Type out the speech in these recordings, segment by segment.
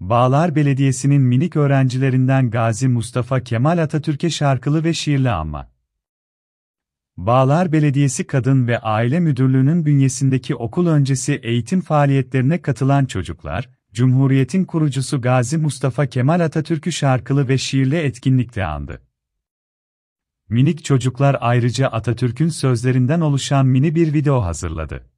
Bağlar Belediyesi'nin minik öğrencilerinden Gazi Mustafa Kemal Atatürk'e şarkılı ve şiirli anma. Bağlar Belediyesi Kadın ve Aile Müdürlüğü'nün bünyesindeki okul öncesi eğitim faaliyetlerine katılan çocuklar, Cumhuriyet'in kurucusu Gazi Mustafa Kemal Atatürk'ü şarkılı ve şiirli etkinlikle andı. Minik çocuklar ayrıca Atatürk'ün sözlerinden oluşan mini bir video hazırladı.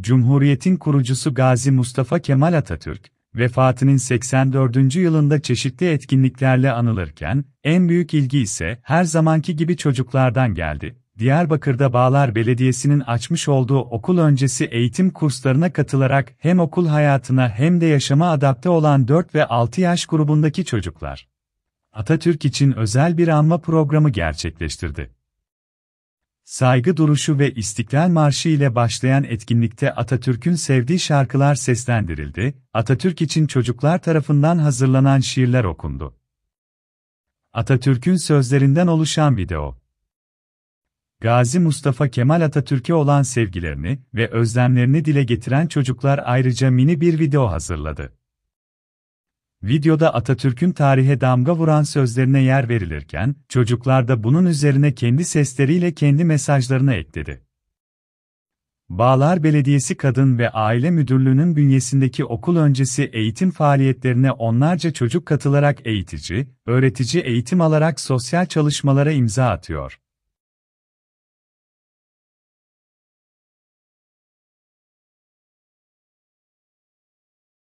Cumhuriyet'in kurucusu Gazi Mustafa Kemal Atatürk, vefatının 84. yılında çeşitli etkinliklerle anılırken, en büyük ilgi ise her zamanki gibi çocuklardan geldi. Diyarbakır'da Bağlar Belediyesi'nin açmış olduğu okul öncesi eğitim kurslarına katılarak hem okul hayatına hem de yaşama adapte olan 4 ve 6 yaş grubundaki çocuklar. Atatürk için özel bir anma programı gerçekleştirdi. Saygı duruşu ve İstiklal Marşı ile başlayan etkinlikte Atatürk'ün sevdiği şarkılar seslendirildi, Atatürk için çocuklar tarafından hazırlanan şiirler okundu. Atatürk'ün sözlerinden oluşan video. Gazi Mustafa Kemal Atatürk'e olan sevgilerini ve özlemlerini dile getiren çocuklar ayrıca mini bir video hazırladı. Videoda Atatürk'ün tarihe damga vuran sözlerine yer verilirken, çocuklar da bunun üzerine kendi sesleriyle kendi mesajlarını ekledi. Bağlar Belediyesi Kadın ve Aile Müdürlüğü'nün bünyesindeki okul öncesi eğitim faaliyetlerine onlarca çocuk katılarak eğitici, öğretici eğitim alarak sosyal çalışmalara imza atıyor.